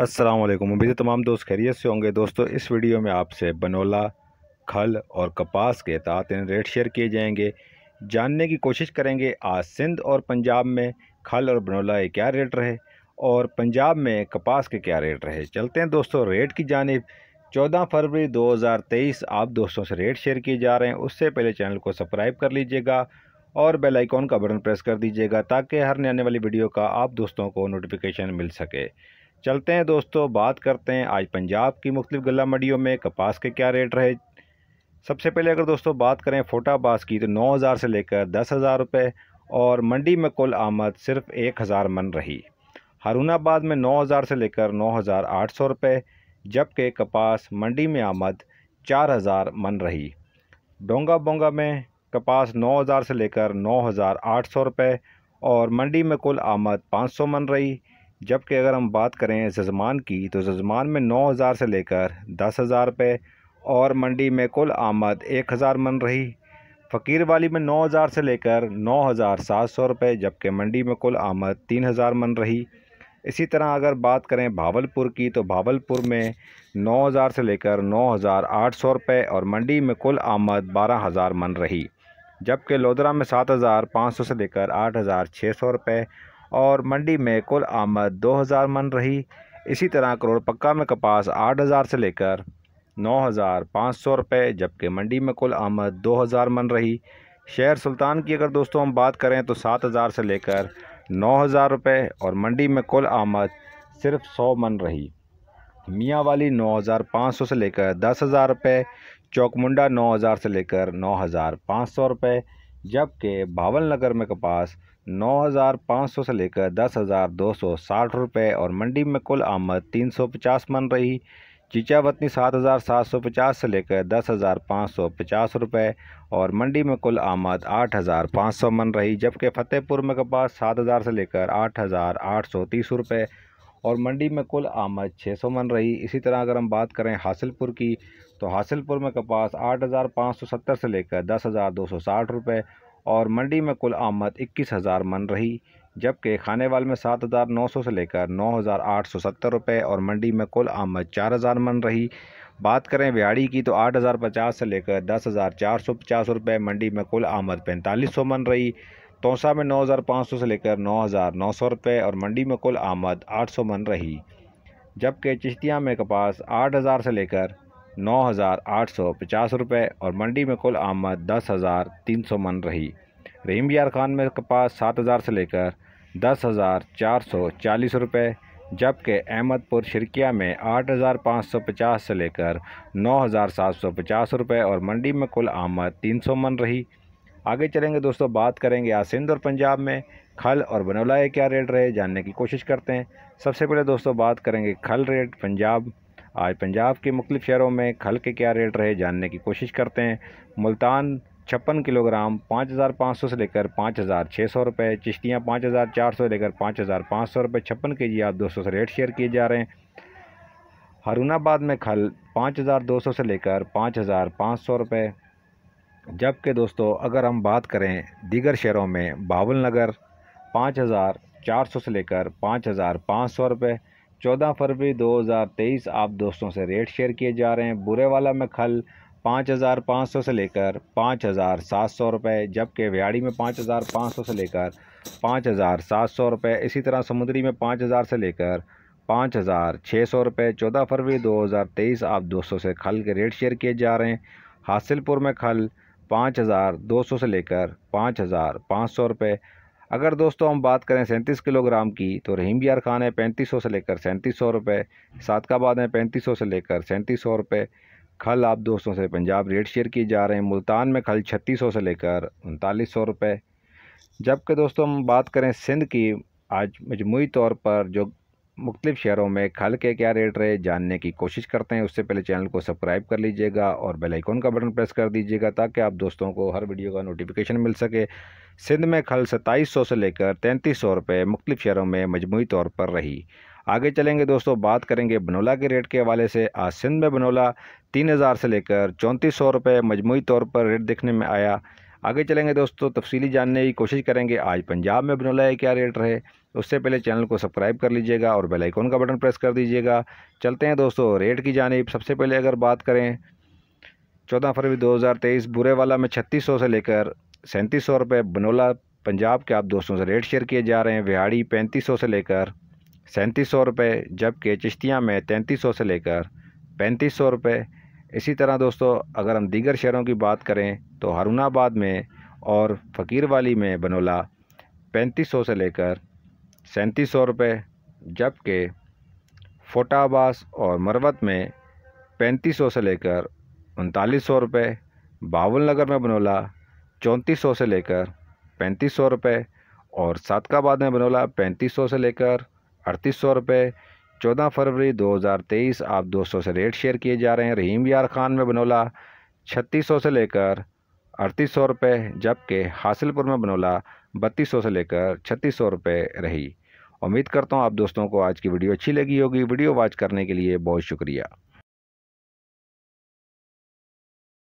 असलम उम्मीद तमाम दोस्त खैरियत से होंगे दोस्तों इस वीडियो में आपसे बनोला खल और कपास के इन रेट शेयर किए जाएंगे जानने की कोशिश करेंगे आज सिंध और पंजाब में खल और बनोला के क्या रेट रहे और पंजाब में कपास के क्या रेट रहे चलते हैं दोस्तों रेट की जानब चौदह फरवरी 2023 आप दोस्तों से रेट शेयर किए जा रहे हैं उससे पहले चैनल को सब्सक्राइब कर लीजिएगा और बेल आइकॉन का बटन प्रेस कर दीजिएगा ताकि हर आने वाली वीडियो का आप दोस्तों को नोटिफिकेशन मिल सके चलते हैं दोस्तों बात करते हैं आज पंजाब की मुख्तलिफ गला मंडियों में कपास के क्या रेट रहे सबसे पहले अगर दोस्तों बात करें फोटाबास की तो नौ हज़ार से लेकर दस हज़ार रुपये और मंडी में कुल आमद सिर्फ एक हज़ार मन रही हरूनाबाद में नौ हज़ार से लेकर नौ हज़ार आठ सौ रुपये जबकि कपास मंडी में आमद चार हज़ार मन रही डोंगा बोंगा में कपास नौ हज़ार से लेकर नौ हज़ार आठ सौ रुपये और मंडी में कुल आमद पाँच सौ मन रही जबकि अगर हम बात करें जजमान की तो जजमान में नौ हज़ार से लेकर दस हज़ार रुपये और मंडी में कुल आमद एक हज़ार मन रही फ़कीर वाली में नौ हज़ार से लेकर नौ हज़ार सात सौ रुपये जबकि मंडी में कुल आमद तीन हज़ार मन रही इसी तरह अगर बात करें भावलपुर की तो भावलपुर में नौ हज़ार से लेकर नौ हज़ार आठ सौ रुपये और मंडी में कुल आमद बारह हज़ार मन रही जबकि लोधरा में सात हज़ार पाँच सौ से लेकर आठ हज़ार छः सौ रुपये और मंडी में कुल आमद 2000 मन रही इसी तरह करोड़ पक्का में कपास 8000 से लेकर 9500 रुपए जबकि मंडी में कुल आमद 2000 मन रही शहर सुल्तान की अगर दोस्तों हम बात करें तो 7000 से लेकर 9000 रुपए और मंडी में कुल आमद सिर्फ 100 मन रही मियाँ वाली 9500 से लेकर 10000 रुपए चौकमुंडा 9000 से लेकर 9500 रुपए जबकि भावल नगर में कपास नौ हज़ार पाँच सौ से लेकर दस हज़ार दो सौ साठ रुपये और मंडी में कुल आमद तीन सौ पचास मन रही चीचा वतनी सात हज़ार सात सौ पचास से लेकर दस हज़ार पाँच सौ पचास रुपये और मंडी में कुल आमद आठ हज़ार पाँच सौ मन रही जबकि फ़तेहपुर में कपास सात हज़ार से लेकर आठ हज़ार आठ सौ तीस रुपये और मंडी में कुल आमद 600 मन रही इसी तरह अगर हम बात करें हासिलपुर की तो हासिलपुर में कपास 8,570 से लेकर 10,260 रुपए और मंडी में कुल आमद 21,000 मन रही जबकि खानेवाल में 7,900 से लेकर 9,870 रुपए और मंडी में कुल आमद 4,000 मन रही बात करें बिहाड़ी की तो 8,050 से लेकर 10,450 रुपए मंडी में कुल आमद पैंतालीस मन रही तोसा में 9,500 से लेकर 9,900 रुपए और मंडी में कुल आमद 800 मन रही जबकि चिश्तिया में कपास 8,000 से लेकर 9,850 रुपए और मंडी में कुल आमद 10,300 मन रही रहीम यार खान में कपास 7,000 से लेकर 10,440 रुपए जबकि अहमदपुर शिरकिया में 8,550 से लेकर 9,750 रुपए और मंडी में कुल आमद 300 मन रही आगे चलेंगे दोस्तों बात करेंगे आज सिंध और पंजाब में खल और बनौलाए क्या रेट रहे जानने की कोशिश करते हैं सबसे पहले दोस्तों बात करेंगे खल रेट पंजाब आज पंजाब के मुख्तफ शहरों में खल के क्या रेट रहे जानने की कोशिश करते हैं मुल्तान छप्पन किलोग्राम पाँच हज़ार पाँच सौ से लेकर पाँच हज़ार छः सौ रुपये चिश्तियाँ पाँच हज़ार चार सौ लेकर पाँच हज़ार पाँच सौ रुपये छप्पन के जी आप दो सौ से रेट शेयर किए जा रहे हैं हरूणाबाद में खल पाँच हज़ार दो सौ से लेकर पाँच हज़ार पाँच सौ रुपये जबकि दोस्तों अगर हम बात करें दीगर शहरों में बावल नगर पाँच हज़ार चार सौ से लेकर पाँच हज़ार पाँच सौ रुपये चौदह फरवरी दो हज़ार तेईस आप दोस्तों से रेट शेयर किए जा रहे हैं बुरे वाला में खल पाँच हज़ार पाँच सौ से लेकर पाँच हज़ार सात सौ रुपये जबकि व्याड़ी में पाँच हज़ार पाँच सौ से लेकर पाँच हज़ार सात सौ रुपये इसी तरह समुद्री में पाँच हज़ार से लेकर पाँच हज़ार छः सौ रुपये चौदह फरवरी दो हज़ार तेईस आप दोस्तों से खल के रेट शेयर किए जा रहे हैं हासिलपुर में खल पाँच हज़ार दो सौ से लेकर पाँच हज़ार पाँच सौ रुपये अगर दोस्तों हम बात करें सैंतीस किलोग्राम की तो रहीम यार खान है पैंतीस सौ से लेकर सैंतीस सौ रुपये सादकाबाद है पैंतीस सौ से लेकर सैंतीस सौ रुपये खल आप दोस्तों से पंजाब रेट शेयर किए जा रहे हैं मुल्तान में खल छत्तीस सौ से लेकर उनतालीस सौ रुपये जबकि दोस्तों हम बात करें सिंध की आज मजमू तौर पर जो मुख्तलिफ शहरों में खल के क्या रेट रहे जानने की कोशिश करते हैं उससे पहले चैनल को सब्सक्राइब कर लीजिएगा और बेल आइकॉन का बटन प्रेस कर दीजिएगा ताकि आप दोस्तों को हर वीडियो का नोटिफिकेशन मिल सके सिंध में खल सत्ताईस सौ से लेकर तैंतीस सौ रुपये मुख्तलिफ शहरों में मजमू तौर पर रही आगे चलेंगे दोस्तों बात करेंगे बनोला के रेट के हवाले से आज सिंध में बनोला तीन हज़ार से लेकर चौंतीस सौ रुपये मजमू तौर पर रेट देखने में आया आगे चलेंगे दोस्तों तफसीली जानने की कोशिश करेंगे आज पंजाब में बनोला क्या रेट रहे उससे पहले चैनल को सब्सक्राइब कर लीजिएगा और बेल आइकॉन का बटन प्रेस कर दीजिएगा चलते हैं दोस्तों रेट की जानब सबसे पहले अगर बात करें चौदह फरवरी तेईस बुरे वाला में छत्तीस सौ से लेकर सैंतीस सौ रुपये बनोला पंजाब के आप दोस्तों से रेट शेयर किए जा रहे हैं विहाड़ी पैंतीस सौ से लेकर सैंतीस सौ रुपये जबकि चिश्तियाँ में तैंतीस सौ से लेकर पैंतीस सौ रुपये इसी तरह दोस्तों अगर हम दीगर शहरों की बात करें तो हरुणाबाद में और फ़कीर वाली में बनोला पैंतीस सौ से लेकर सैंतीस सौ रुपये जबकि फोटाबास और मरवत में पैंतीस सौ से लेकर उनतालीस सौ रुपये बावल नगर में बनोला चौंतीस सौ से लेकर पैंतीस सौ रुपये और सातकाबाद में बनोला पैंतीस सौ से लेकर अड़तीस सौ रुपये चौदह फरवरी 2023 आप दोस्तों से रेट शेयर किए जा रहे हैं रहीम यार खान में बनोला छत्तीस सौ से लेकर अड़तीस सौ रुपये जबकि हासिलपुर में बनोला बत्तीस सौ से लेकर छत्तीस सौ रुपये रही उम्मीद करता हूँ आप दोस्तों को आज की वीडियो अच्छी लगी होगी वीडियो वॉच करने के लिए बहुत शुक्रिया